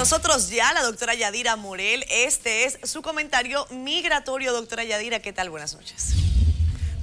nosotros ya la doctora Yadira Morel. Este es su comentario migratorio, doctora Yadira. ¿Qué tal? Buenas noches.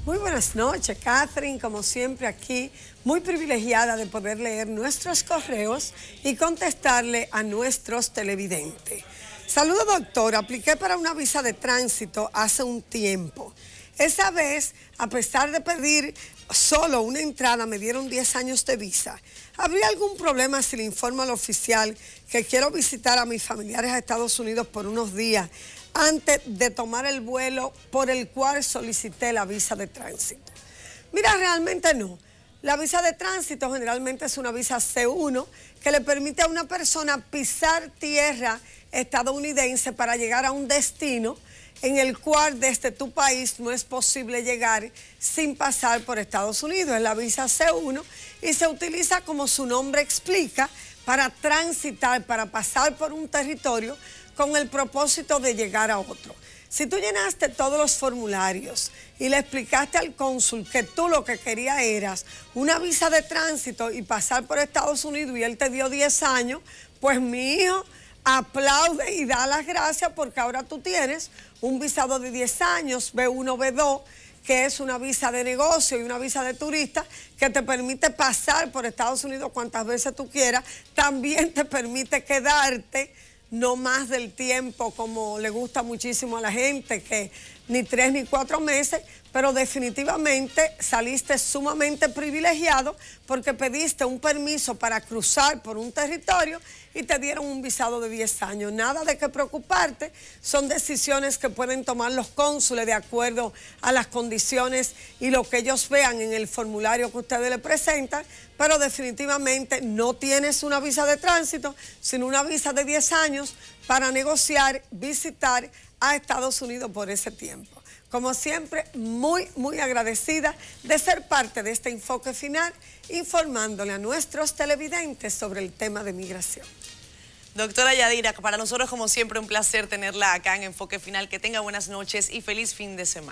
Muy buenas noches, Catherine, como siempre aquí, muy privilegiada de poder leer nuestros correos y contestarle a nuestros televidentes. Saludo, doctor. Apliqué para una visa de tránsito hace un tiempo. Esa vez, a pesar de pedir solo una entrada, me dieron 10 años de visa. ¿Habría algún problema si le informo al oficial que quiero visitar a mis familiares a Estados Unidos por unos días antes de tomar el vuelo por el cual solicité la visa de tránsito? Mira, realmente no. La visa de tránsito generalmente es una visa C1 que le permite a una persona pisar tierra estadounidense para llegar a un destino en el cual desde tu país no es posible llegar sin pasar por Estados Unidos. Es la visa C1 y se utiliza como su nombre explica para transitar, para pasar por un territorio con el propósito de llegar a otro. Si tú llenaste todos los formularios y le explicaste al cónsul que tú lo que querías eras una visa de tránsito y pasar por Estados Unidos y él te dio 10 años, pues mi hijo Aplaude y da las gracias porque ahora tú tienes un visado de 10 años, B1, B2, que es una visa de negocio y una visa de turista que te permite pasar por Estados Unidos cuantas veces tú quieras. También te permite quedarte no más del tiempo como le gusta muchísimo a la gente, que ni tres ni cuatro meses, pero definitivamente saliste sumamente privilegiado porque pediste un permiso para cruzar por un territorio y te dieron un visado de 10 años. Nada de qué preocuparte, son decisiones que pueden tomar los cónsules de acuerdo a las condiciones y lo que ellos vean en el formulario que ustedes le presentan, pero definitivamente no tienes una visa de tránsito, sino una visa de 10 años para negociar, visitar a Estados Unidos por ese tiempo. Como siempre, muy, muy agradecida de ser parte de este enfoque final, informándole a nuestros televidentes sobre el tema de migración. Doctora Yadira, para nosotros como siempre un placer tenerla acá en Enfoque Final. Que tenga buenas noches y feliz fin de semana.